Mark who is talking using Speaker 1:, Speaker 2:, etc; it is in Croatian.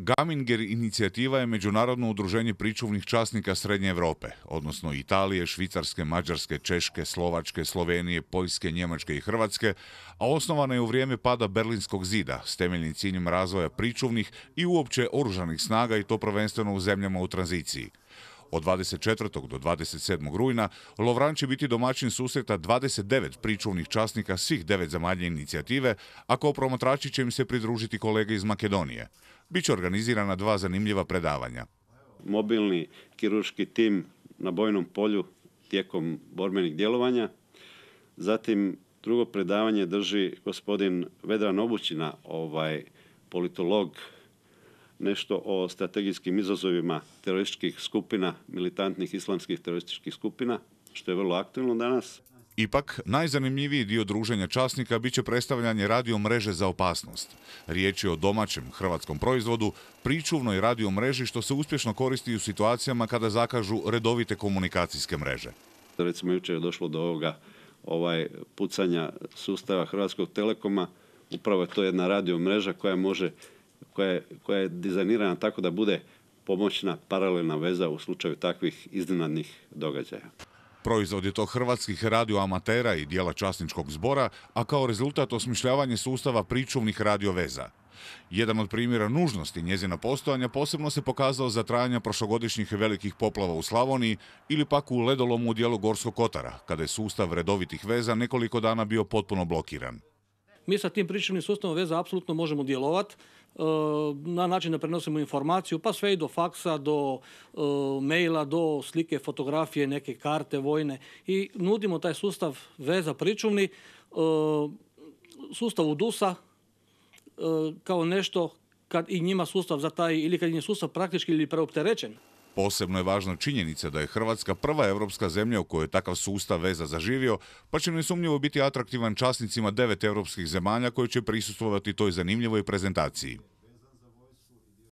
Speaker 1: Gaminger inicijativa je Međunarodno udruženje pričuvnih časnika Srednje Europe, odnosno Italije, Švicarske, Mađarske, Češke, Slovačke, Slovenije, Poljske, Njemačke i Hrvatske, a osnovana je u vrijeme pada Berlinskog zida s temeljnim ciljem razvoja pričuvnih i uopće oružanih snaga i to prvenstveno u zemljama u tranziciji. Od 24. do 27. rujna Lovran će biti domaćin susreta 29 pričuvnih časnika svih devet zemalja inicijative, a kao promatrači će im se pridružiti kolege iz Makedonije će organizirana dva zanimljiva predavanja.
Speaker 2: Mobilni kirurški tim na bojnom polju tijekom borbenih djelovanja. Zatim drugo predavanje drži gospodin Vedran Obućina, ovaj politolog, nešto o strategijskim izazovima terorističkih skupina, militantnih islamskih terorističkih skupina, što je vrlo aktualno danas. Ipak, najzanimljiviji dio druženja
Speaker 1: časnika bit će predstavljanje radio mreže za opasnost. Riječ je o domaćem hrvatskom proizvodu, pričuvnoj radio mreži što se uspješno koristi u situacijama kada zakažu redovite
Speaker 2: komunikacijske mreže. Recimo, jučer je došlo do ovoga ovaj, pucanja sustava Hrvatskog telekoma. Upravo je to jedna radio mreža koja, može, koja je dizajnirana tako da bude pomoćna paralelna veza u slučaju takvih iznenadnih događaja.
Speaker 1: Proizvod je to hrvatskih radioamatera i dijela časničkog zbora, a kao rezultat osmišljavanje sustava pričuvnih radioveza. Jedan od primjera nužnosti njezina postojanja posebno se pokazao za trajanja prošlogodišnjih velikih poplava u Slavoniji ili pak u ledolomu u dijelu Gorskog Kotara, kada je sustav redovitih veza nekoliko dana bio potpuno blokiran.
Speaker 3: Mi sa tim pričuvnim sustavom veza apsolutno možemo djelovati e, na način da prenosimo informaciju, pa sve i do faksa, do e, maila, do slike, fotografije, neke karte vojne i nudimo taj sustav veza pričuvni e, sustav sustavu DUSA kao nešto kad i njima sustav za taj ili kad im je sustav praktički ili preopterećen
Speaker 1: Posebno je važna činjenica da je Hrvatska prva europska zemlja u kojoj je takav sustav veza zaživio, pa će nesumnjivo biti atraktivan časnicima devet europskih zemalja koji će prisustvovati toj zanimljivoj prezentaciji.